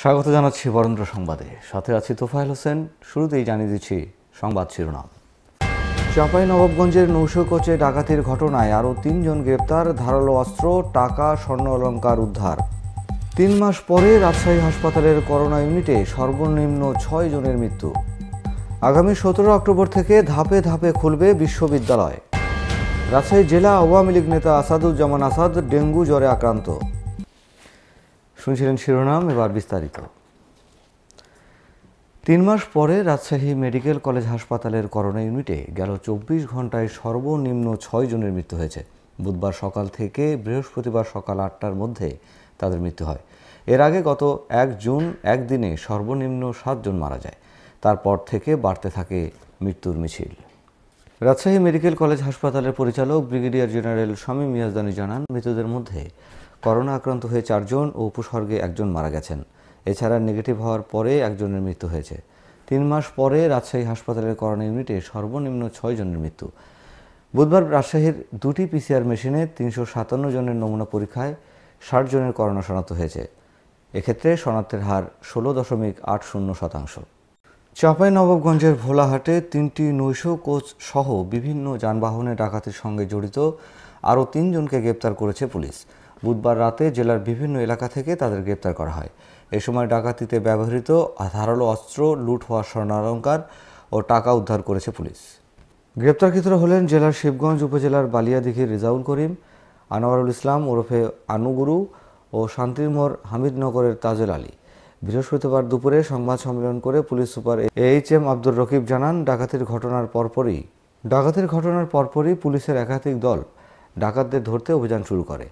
স্বাগত জানাচ্ছি বরেন্দ্র সংবাদে সাথে আছি তোফায়েল হোসেন শুরুতেই জানিয়ে দিচ্ছি সংবাদ শিরোনাম নবাবগঞ্জের নৌশকোচে ডাকাতির ঘটনায় আরও তিনজন গ্রেপ্তার ধারালো অস্ত্র টাকা স্বর্ণ অলঙ্কার উদ্ধার তিন মাস পরে রাজশাহী হাসপাতালের করোনা ইউনিটে সর্বনিম্ন ছয় জনের মৃত্যু আগামী সতেরো অক্টোবর থেকে ধাপে ধাপে খুলবে বিশ্ববিদ্যালয় রাজশাহী জেলা আওয়ামী লীগ নেতা আসাদুজ্জামান আসাদ ডেঙ্গু জ্বরে আক্রান্ত শুনছিলেন শিরোনাম এবার বিস্তারিত তিন মাস পরে রাজশাহী মেডিকেল কলেজ হাসপাতালের করোনা ইউনিটে গেল চব্বিশ ঘন্টায় সর্বনিম্ন ছয় জনের মৃত্যু হয়েছে বুধবার সকাল থেকে বৃহস্পতিবার সকাল আটটার মধ্যে তাদের মৃত্যু হয় এর আগে গত এক জুন একদিনে সর্বনিম্ন সাতজন মারা যায় তারপর থেকে বাড়তে থাকে মৃত্যুর মিছিল রাজশাহী মেডিকেল কলেজ হাসপাতালের পরিচালক ব্রিগেডিয়ার জেনারেল স্বামী মিয়াজদানি জানান মৃতদের মধ্যে করোনা আক্রান্ত হয়ে চারজন ও উপসর্গে একজন মারা গেছেন এছাড়া নেগেটিভ হওয়ার পরে একজনের মৃত্যু হয়েছে তিন মাস পরে রাজশাহী হাসপাতালের করোনা ইউনিটে সর্বনিম্ন ছয় জনের মৃত্যু বুধবার রাজশাহীর দুটি পিসিআর মেশিনে তিনশো সাতান্ন জনের নমুনা পরীক্ষায় ষাট জনের করোনা শনাক্ত হয়েছে এক্ষেত্রে শনাক্তের হার ষোলো দশমিক আট শূন্য শতাংশ চাঁপাই নবাবগঞ্জের ভোলাহাটে তিনটি নৈশ কোচ সহ বিভিন্ন যানবাহনে ডাকাতির সঙ্গে জড়িত আরও তিনজনকে গ্রেপ্তার করেছে পুলিশ বুধবার রাতে জেলার বিভিন্ন এলাকা থেকে তাদের গ্রেপ্তার করা হয় এ সময় ডাকাতিতে ব্যবহৃত ধারালো অস্ত্র লুট হওয়া স্বর্ণালঙ্কার ও টাকা উদ্ধার করেছে পুলিশ গ্রেপ্তারকৃতরা হলেন জেলার শিবগঞ্জ উপজেলার বালিয়াদিঘির রিজাউল করিম আনোয়ারুল ইসলাম ওরফে আনুগুরু ও শান্তিরমোহর হামিদনগরের তাজেল আলী বৃহস্পতিবার দুপুরে সংবাদ সম্মেলন করে police super H M Abdur Rakib জানান ডাকাতির ঘটনার পরপরই ডাকাতির ঘটনার পরপরই পুলিশের একাধিক দল ডাকাতদের ধরতে অভিযান শুরু করে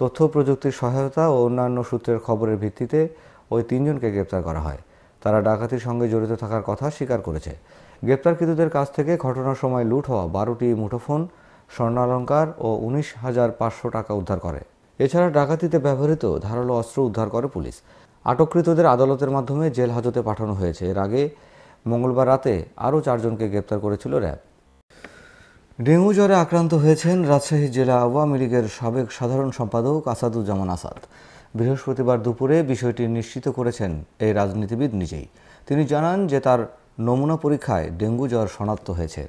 তথ্য প্রযুক্তির সহায়তা ও অন্যান্য সূত্রের খবরের ভিত্তিতে ওই তিনজনকে গ্রেপ্তার করা হয় তারা ডাকাতির সঙ্গে জড়িত থাকার কথা স্বীকার করেছে গ্রেপ্তারকৃতদের কাছ থেকে ঘটনার সময় লুট হওয়া বারোটি মুঠোফোন স্বর্ণালঙ্কার ও উনিশ হাজার পাঁচশো টাকা উদ্ধার করে এছাড়া ডাকাতিতে ব্যবহৃত ধারালো অস্ত্র উদ্ধার করে পুলিশ আটককৃতদের আদালতের মাধ্যমে জেল হাজতে পাঠানো হয়েছে এর আগে মঙ্গলবার রাতে আরও চারজনকে গ্রেপ্তার করেছিল র্যাব ডেঙ্গু জ্বরে আক্রান্ত হয়েছেন রাজশাহী জেলা আওয়ামী লীগের সাবেক সাধারণ সম্পাদক আসাদুজ্জামান আসাদ বৃহস্পতিবার দুপুরে বিষয়টি নিশ্চিত করেছেন এই রাজনীতিবিদ নিজেই তিনি জানান যে তার নমুনা পরীক্ষায় ডেঙ্গু জ্বর শনাক্ত হয়েছে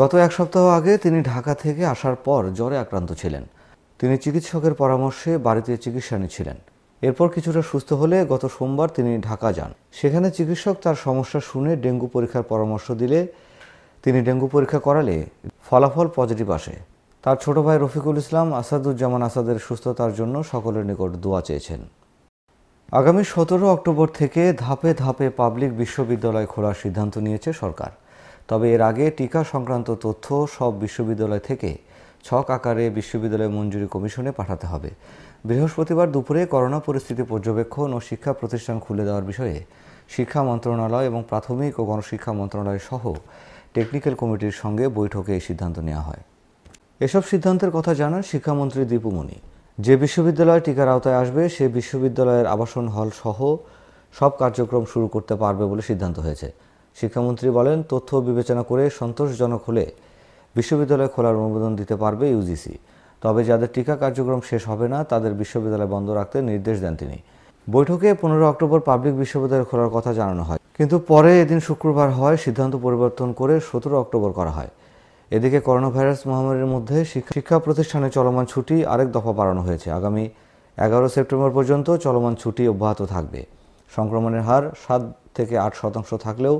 গত এক সপ্তাহ আগে তিনি ঢাকা থেকে আসার পর জ্বরে আক্রান্ত ছিলেন তিনি চিকিৎসকের পরামর্শে বাড়িতে চিকিৎসা নিচ্ছিলেন এরপর কিছুটা সুস্থ হলে গত সোমবার তিনি ঢাকা যান সেখানে চিকিৎসক তার সমস্যা শুনে ডেঙ্গু পরীক্ষার পরামর্শ দিলে তিনি ডেঙ্গু পরীক্ষা করালে ফলাফল পজিটিভ আসে তার ছোট ভাই রফিকুল ইসলাম আসাদুজ্জামান আসাদের সুস্থতার জন্য সকলের নিকট দোয়া চেয়েছেন আগামী সতেরো অক্টোবর থেকে ধাপে ধাপে পাবলিক বিশ্ববিদ্যালয় খোলার সিদ্ধান্ত নিয়েছে সরকার তবে এর আগে টিকা সংক্রান্ত তথ্য সব বিশ্ববিদ্যালয় থেকে ছক আকারে বিশ্ববিদ্যালয় মঞ্জুরি কমিশনে পাঠাতে হবে বৃহস্পতিবার দুপুরে করোনা পরিস্থিতি পর্যবেক্ষণ ও শিক্ষা প্রতিষ্ঠান খুলে দেওয়ার বিষয়ে শিক্ষা মন্ত্রণালয় এবং প্রাথমিক ও গণশিক্ষা মন্ত্রণালয় সহ টেকনিক্যাল কমিটির সঙ্গে বৈঠকে এই সিদ্ধান্ত নেওয়া হয় এসব সিদ্ধান্তের কথা জানান শিক্ষামন্ত্রী দীপুমণি যে বিশ্ববিদ্যালয় টিকার আওতায় আসবে সে বিশ্ববিদ্যালয়ের আবাসন হল সহ সব কার্যক্রম শুরু করতে পারবে বলে সিদ্ধান্ত হয়েছে শিক্ষামন্ত্রী বলেন তথ্য বিবেচনা করে সন্তোষজনক হলে বিশ্ববিদ্যালয় খোলার অনুমোদন দিতে পারবে ইউজিসি তবে যাদের টিকা কার্যক্রম শেষ হবে না তাদের বিশ্ববিদ্যালয় বন্ধ রাখতে নির্দেশ দেন তিনি বৈঠকে পনেরো অক্টোবর পাবলিক বিশ্ববিদ্যালয় খোলার কথা জানানো হয় কিন্তু পরে এদিন শুক্রবার হয় সিদ্ধান্ত পরিবর্তন করে সতেরো অক্টোবর করা হয় এদিকে করোনা ভাইরাস মহামারীর মধ্যে শিক্ষা প্রতিষ্ঠানে চলমান ছুটি আরেক দফা বাড়ানো হয়েছে আগামী এগারো সেপ্টেম্বর পর্যন্ত চলমান ছুটি অব্যাহত থাকবে সংক্রমণের হার সাত থেকে আট শতাংশ থাকলেও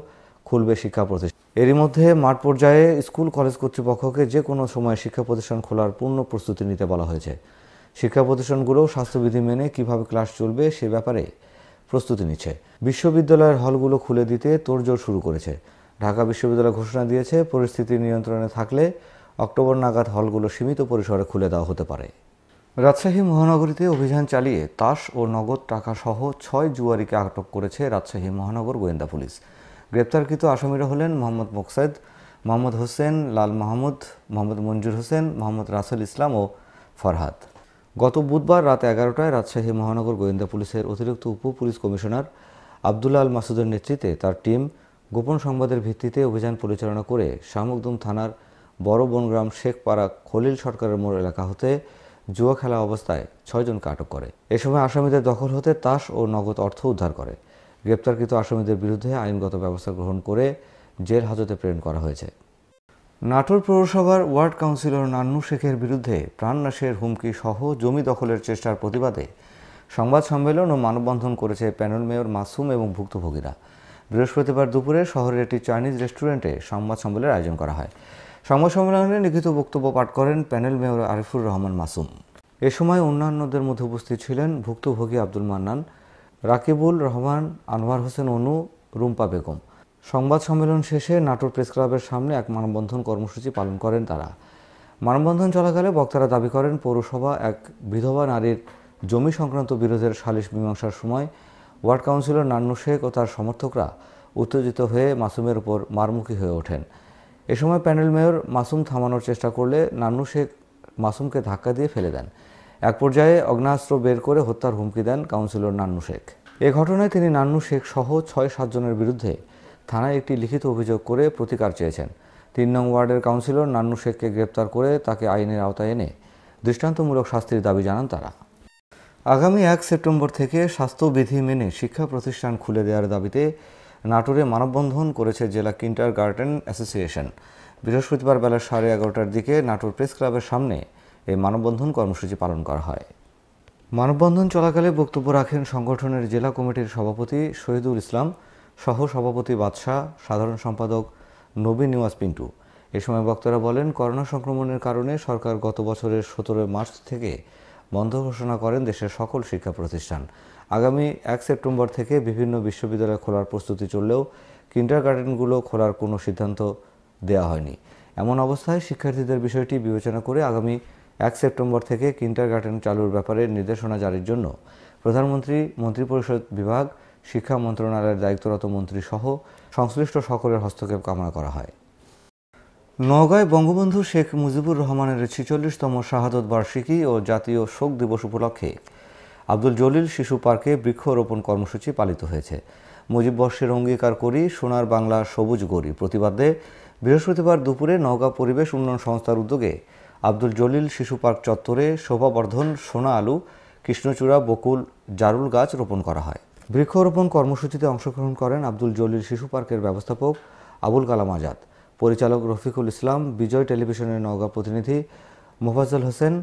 খুলবে শিক্ষা প্রতিষ্ঠান এরই মধ্যে মাঠ পর্যায়ে স্কুল কলেজ কর্তৃপক্ষকে যে কোনো সময় শিক্ষা প্রতিষ্ঠান খোলার পূর্ণ প্রস্তুতি নিতে বলা হয়েছে শিক্ষা প্রতিষ্ঠানগুলো স্বাস্থ্যবিধি মেনে কিভাবে ক্লাস চলবে সে ব্যাপারে প্রস্তুতি নিচ্ছে বিশ্ববিদ্যালয়ের হলগুলো খুলে দিতে তোড়জোড় শুরু করেছে ঢাকা বিশ্ববিদ্যালয় ঘোষণা দিয়েছে পরিস্থিতি নিয়ন্ত্রণে থাকলে অক্টোবর নাগাদ হলগুলো সীমিত পরিসরে খুলে দেওয়া হতে পারে রাজশাহী মহানগরীতে অভিযান চালিয়ে তাস ও নগদ টাকা সহ ছয় জুয়ারিকে আটক করেছে রাজশাহী মহানগর গোয়েন্দা পুলিশ গ্রেপ্তারকৃত আসামিরা হলেন মোহাম্মদ মোকসাইদ মোহাম্মদ হোসেন লাল মাহমুদ মোহাম্মদ মঞ্জুর হোসেন মোহাম্মদ রাসেল ইসলাম ও ফরহাদ গত বুধবার রাত এগারোটায় রাজশাহী মহানগর গোয়েন্দা পুলিশের অতিরিক্ত উপ পুলিশ কমিশনার আবদুল্লা আল মাসুদের নেতৃত্বে তার টিম গোপন সংবাদের ভিত্তিতে অভিযান পরিচালনা করে শামুকদুম থানার বড় বনগ্রাম শেখপাড়া খলিল সরকারের মোড় এলাকা হতে জুয়া খেলা অবস্থায় ছয়জনকে আটক করে এ সময় আসামিদের দখল হতে তাস ও নগদ অর্থ উদ্ধার করে গ্রেপ্তারকৃত আসামিদের বিরুদ্ধে আইনগত ব্যবস্থা গ্রহণ করে জেল হাজতে প্রেরণ করা হয়েছে নাটোর পৌরসভার ওয়ার্ড কাউন্সিলর নান্নু শেখের বিরুদ্ধে প্রাণনাশের হুমকি সহ জমি দখলের চেষ্টার প্রতিবাদে সংবাদ সম্মেলন ও মানববন্ধন করেছে প্যানেল মেয়র মাসুম এবং ভুক্তভোগীরা বৃহস্পতিবার দুপুরে শহরের একটি চাইনিজ রেস্টুরেন্টে সংবাদ সম্মেলনের আয়োজন করা হয় সংবাদ সম্মেলনে লিখিত বক্তব্য পাঠ করেন প্যানেল মেয়র আরিফুর রহমান মাসুম এ সময় অন্যান্যদের মধ্যে উপস্থিত ছিলেন ভুক্তভোগী আব্দুল মান্নান রাকিবুল রহমান আনোয়ার হোসেন অনু রুম্পা বেগম সংবাদ সম্মেলন শেষে নাটোর প্রেস ক্লাবের সামনে এক মানববন্ধন কর্মসূচি পালন করেন তারা মানববন্ধন চলাকালে বক্তারা দাবি করেন পৌরসভা এক বিধবা নারীর জমি সংক্রান্ত বিরোধের সালিশ মীমাংসার সময় ওয়ার্ড কাউন্সিলর নান্নু শেখ ও তার সমর্থকরা উত্তেজিত হয়ে মাসুমের উপর মারমুখী হয়ে ওঠেন এ সময় প্যানেল মেয়র মাসুম থামানোর চেষ্টা করলে নান্নু শেখ মাসুমকে ধাক্কা দিয়ে ফেলে দেন এক পর্যায়ে অগ্নাস্ত্র বের করে হত্যার হুমকি দেন কাউন্সিলর নান্নু শেখ এ ঘটনায় তিনি নান্নু শেখ সহ ছয় সাতজনের বিরুদ্ধে থানায় একটি লিখিত অভিযোগ করে প্রতিকার চেয়েছেন তিন নং ওয়ার্ডের কাউন্সিলর নান্নু শেখকে গ্রেপ্তার করে তাকে আইনের আওতায় এনে দৃষ্টান্তমূলক শাস্তির দাবি জানান তারা আগামী এক সেপ্টেম্বর থেকে স্বাস্থ্যবিধি মেনে শিক্ষা প্রতিষ্ঠান খুলে দেওয়ার দাবিতে নাটোরে মানববন্ধন করেছে জেলা কিন্টার গার্ডেন অ্যাসোসিয়েশন বৃহস্পতিবার বেলা সাড়ে এগারোটার দিকে নাটোর প্রেস ক্লাবের সামনে এই মানববন্ধন কর্মসূচি পালন করা হয় মানববন্ধন চলাকালে বক্তব্য রাখেন সংগঠনের জেলা কমিটির সভাপতি শহীদুল ইসলাম সহ সভাপতি বাদশাহ সাধারণ সম্পাদক নবীন নিওয়াজ পিন্টু এ সময় বক্তারা বলেন করোনা সংক্রমণের কারণে সরকার গত বছরের সতেরোই মার্চ থেকে বন্ধ ঘোষণা করেন দেশের সকল শিক্ষা প্রতিষ্ঠান আগামী এক সেপ্টেম্বর থেকে বিভিন্ন বিশ্ববিদ্যালয় খোলার প্রস্তুতি চললেও কিন্ডার গার্ডেনগুলো খোলার কোনো সিদ্ধান্ত দেয়া হয়নি এমন অবস্থায় শিক্ষার্থীদের বিষয়টি বিবেচনা করে আগামী এক সেপ্টেম্বর থেকে কিন্ডার গার্ডেন চালুর ব্যাপারে নির্দেশনা জারির জন্য প্রধানমন্ত্রী মন্ত্রিপরিষদ বিভাগ শিক্ষা মন্ত্রণালয়ের দায়িত্বরত মন্ত্রী সহ সংশ্লিষ্ট সকলের হস্তক্ষেপ কামনা করা হয় নওগাঁয় বঙ্গবন্ধু শেখ মুজিবুর রহমানের ছিচল্লিশতম শাহাদত বার্ষিকী ও জাতীয় শোক দিবস উপলক্ষে আব্দুল জলিল শিশু পার্কে বৃক্ষরোপণ কর্মসূচি পালিত হয়েছে মুজিব বর্ষের অঙ্গীকার করি সোনার বাংলা সবুজ গড়ি প্রতিবাদে বৃহস্পতিবার দুপুরে নওগাঁ পরিবেশ উন্নয়ন সংস্থার উদ্যোগে আব্দুল জলিল শিশু পার্ক চত্বরে শোভাবর্ধন সোনা আলু কৃষ্ণচূড়া বকুল জারুল গাছ রোপণ করা হয় বৃক্ষরোপণ কর্মসূচিতে অংশগ্রহণ করেন আব্দুল জলিল শিশু পার্কের ব্যবস্থাপক আবুল কালাম আজাদ পরিচালক রফিকুল ইসলাম বিজয় টেলিভিশনের নওগাঁ প্রতিনিধি মোফাজ্জল হোসেন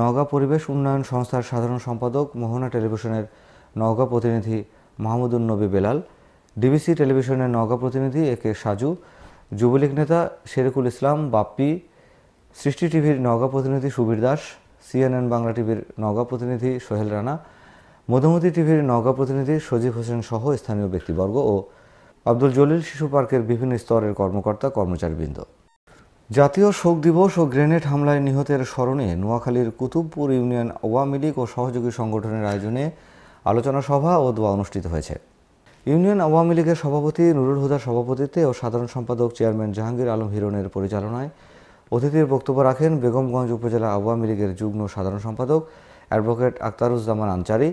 নওগাঁ পরিবেশ উন্নয়ন সংস্থার সাধারণ সম্পাদক মোহনা টেলিভিশনের নওগাঁ প্রতিনিধি মাহমুদুল নবী বেলাল ডিবিসি টেলিভিশনের নওগাঁ প্রতিনিধি এ কে সাজু যুবলীগ নেতা শেরিকুল ইসলাম বাপ্পি সৃষ্টি টিভির নওগাঁ প্রতিনিধি সুবীর দাস সিএনএন বাংলা টিভির নওগাঁ প্রতিনিধি সোহেল রানা মধুমতি টিভির নওগাঁ প্রতিনিধি সজীব হোসেন সহ স্থানীয় ব্যক্তিবর্গ ও আব্দুল জলিল শিশু পার্কের বিভিন্ন স্তরের কর্মকর্তা কর্মচারীবৃন্দ জাতীয় শোক দিবস ও গ্রেনেড হামলায় নিহতের স্মরণে নোয়াখালীর কুতুবপুর ইউনিয়ন আওয়ামী লীগ ও সহযোগী সংগঠনের আয়োজনে আলোচনা সভা ও দোয়া অনুষ্ঠিত হয়েছে ইউনিয়ন আওয়ামী লীগের সভাপতি নুরুল হুদার সভাপতিত্বে ও সাধারণ সম্পাদক চেয়ারম্যান জাহাঙ্গীর আলম হিরণের পরিচালনায় অতিথির বক্তব্য রাখেন বেগমগঞ্জ উপজেলা আওয়ামী লীগের যুগ্ম সাধারণ সম্পাদক অ্যাডভোকেট আক্তারুজ্জামান আনচারি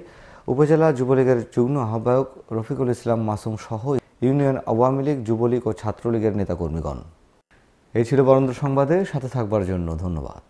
উপজেলা যুবলীগের যুগ্ম আহ্বায়ক রফিকুল ইসলাম মাসুম সহ ইউনিয়ন আওয়ামী লীগ যুবলীগ ও ছাত্রলীগের নেতাকর্মীগণ এই ছিল বরেন্দ্র সংবাদে সাথে থাকবার জন্য ধন্যবাদ